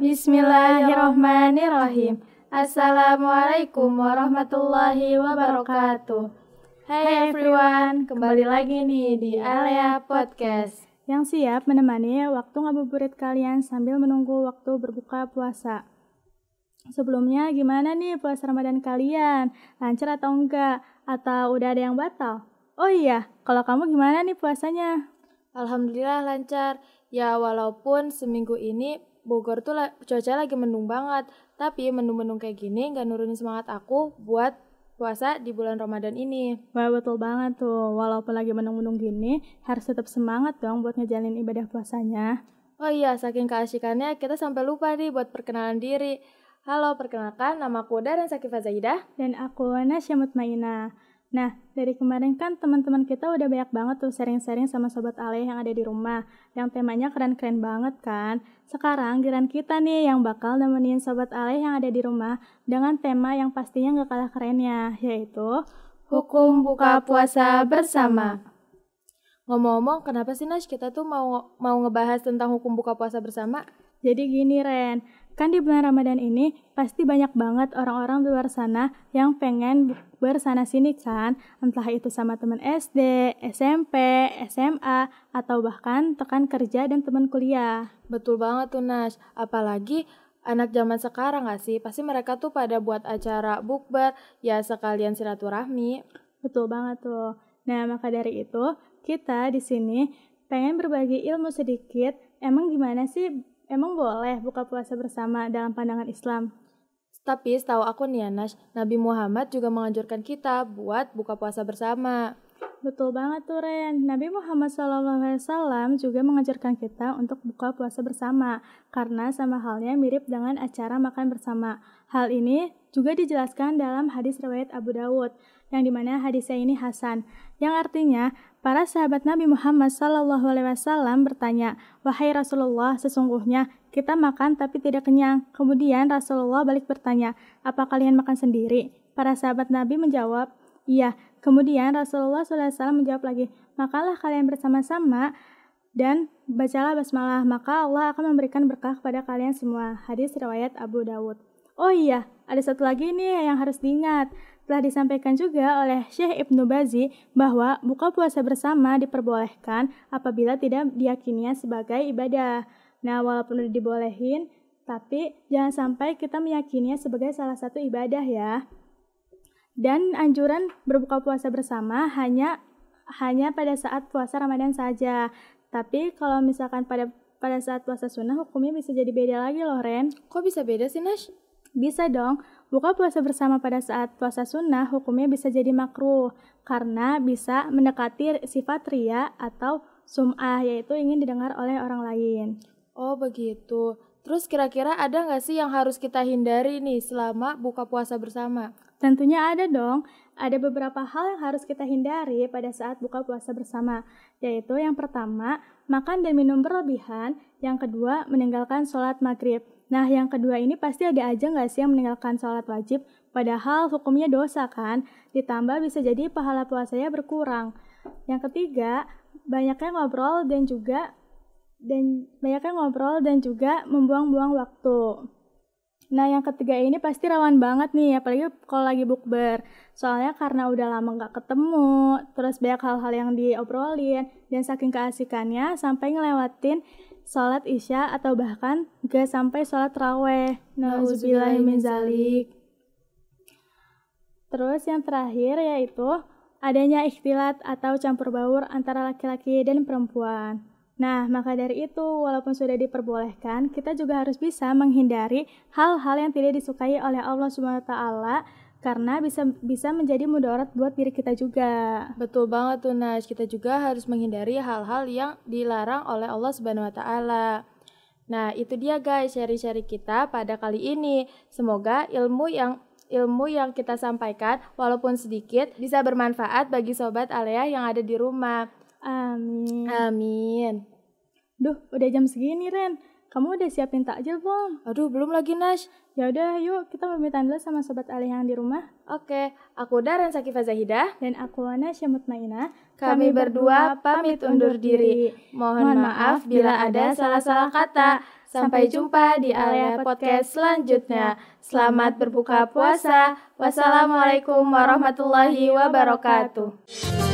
Bismillahirrahmanirrahim. Assalamualaikum warahmatullahi wabarakatuh. Hai everyone, kembali lagi nih di Alea Podcast yang siap menemani waktu ngabuburit kalian sambil menunggu waktu berbuka puasa. Sebelumnya gimana nih puasa Ramadan kalian? Lancar atau enggak? Atau udah ada yang batal? Oh iya, kalau kamu gimana nih puasanya? Alhamdulillah lancar. Ya walaupun seminggu ini Bogor tuh cuaca lagi mendung banget. Tapi mendung-mendung kayak gini nggak nurunin semangat aku buat puasa di bulan Ramadan ini. Wah betul banget tuh, walaupun lagi mendung-mendung gini, harus tetap semangat dong buat ngejalin ibadah puasanya. Oh iya, saking keasikannya kita sampai lupa nih buat perkenalan diri. Halo, perkenalkan nama aku Daran Saki Zaidah. Dan aku Nasya Mutmainah. Nah, dari kemarin kan teman-teman kita udah banyak banget tuh sharing-sharing sama sobat Aleh yang ada di rumah, yang temanya keren-keren banget kan. Sekarang giliran kita nih yang bakal nemenin sobat Aleh yang ada di rumah dengan tema yang pastinya gak kalah kerennya, yaitu Hukum Buka Puasa Bersama. Ngomong-ngomong, kenapa sih Nash kita tuh mau mau ngebahas tentang hukum buka puasa bersama? Jadi gini Ren, Kan di bulan Ramadan ini pasti banyak banget orang-orang di luar sana yang pengen bersana sini kan, entah itu sama teman SD, SMP, SMA, atau bahkan tekan kerja dan teman kuliah. Betul banget tuh Nash, apalagi anak zaman sekarang gak sih? Pasti mereka tuh pada buat acara bukber, ya sekalian silaturahmi. Betul banget tuh. Nah, maka dari itu, kita di sini pengen berbagi ilmu sedikit. Emang gimana sih Emang boleh buka puasa bersama dalam pandangan Islam? Tapi setahu aku nih Anas, ya, Nabi Muhammad juga menganjurkan kita buat buka puasa bersama. Betul banget tuh Ren, Nabi Muhammad SAW juga mengajarkan kita untuk buka puasa bersama karena sama halnya mirip dengan acara makan bersama. Hal ini juga dijelaskan dalam hadis riwayat Abu Dawud yang dimana hadisnya ini Hasan yang artinya para sahabat Nabi Muhammad SAW bertanya, wahai Rasulullah, sesungguhnya kita makan tapi tidak kenyang. Kemudian Rasulullah balik bertanya, apa kalian makan sendiri? Para sahabat Nabi menjawab, iya. Kemudian Rasulullah SAW menjawab lagi, makalah kalian bersama-sama dan bacalah basmalah, maka Allah akan memberikan berkah kepada kalian semua. Hadis riwayat Abu Dawud. Oh iya, ada satu lagi nih yang harus diingat. Telah disampaikan juga oleh Syekh Ibnu Bazi bahwa buka puasa bersama diperbolehkan apabila tidak diyakininya sebagai ibadah. Nah, walaupun udah dibolehin, tapi jangan sampai kita meyakininya sebagai salah satu ibadah ya. Dan anjuran berbuka puasa bersama hanya hanya pada saat puasa Ramadan saja. Tapi kalau misalkan pada pada saat puasa sunnah hukumnya bisa jadi beda lagi loh Ren. Kok bisa beda sih Nash? Bisa dong, buka puasa bersama pada saat puasa sunnah hukumnya bisa jadi makruh karena bisa mendekati sifat ria atau sum'ah yaitu ingin didengar oleh orang lain. Oh begitu. Terus kira-kira ada nggak sih yang harus kita hindari nih selama buka puasa bersama? Tentunya ada dong, ada beberapa hal yang harus kita hindari pada saat buka puasa bersama, yaitu yang pertama, makan dan minum berlebihan, yang kedua, meninggalkan sholat maghrib. Nah, yang kedua ini pasti ada aja nggak sih yang meninggalkan sholat wajib, padahal hukumnya dosa kan, ditambah bisa jadi pahala puasanya berkurang. Yang ketiga, banyaknya ngobrol dan juga dan banyaknya ngobrol dan juga membuang-buang waktu. Nah, yang ketiga ini pasti rawan banget nih, apalagi kalau lagi bukber. Soalnya karena udah lama nggak ketemu, terus banyak hal-hal yang diobrolin, dan saking keasikannya sampai ngelewatin sholat isya atau bahkan gak sampai sholat raweh. Nauzubillahiminzalik. Terus yang terakhir yaitu adanya ikhtilat atau campur baur antara laki-laki dan perempuan. Nah, maka dari itu, walaupun sudah diperbolehkan, kita juga harus bisa menghindari hal-hal yang tidak disukai oleh Allah SWT karena bisa bisa menjadi mudarat buat diri kita juga. Betul banget tuh Nas, kita juga harus menghindari hal-hal yang dilarang oleh Allah Subhanahu wa taala. Nah, itu dia guys seri-seri kita pada kali ini. Semoga ilmu yang ilmu yang kita sampaikan walaupun sedikit bisa bermanfaat bagi sobat Alea yang ada di rumah. Amin. Amin. Duh, udah jam segini, Ren. Kamu udah siapin takjil belum? Aduh, belum lagi, Nash. Ya udah, yuk kita pamitan dulu sama sobat alih yang di rumah. Oke, aku Ren Saki Fazahida dan aku Wana Syamut Maina. Kami, berdua pamit undur diri. Mohon, Mohon maaf bila ada salah-salah kata. Sampai jumpa di area podcast selanjutnya. Selamat berbuka puasa. Wassalamualaikum warahmatullahi wabarakatuh.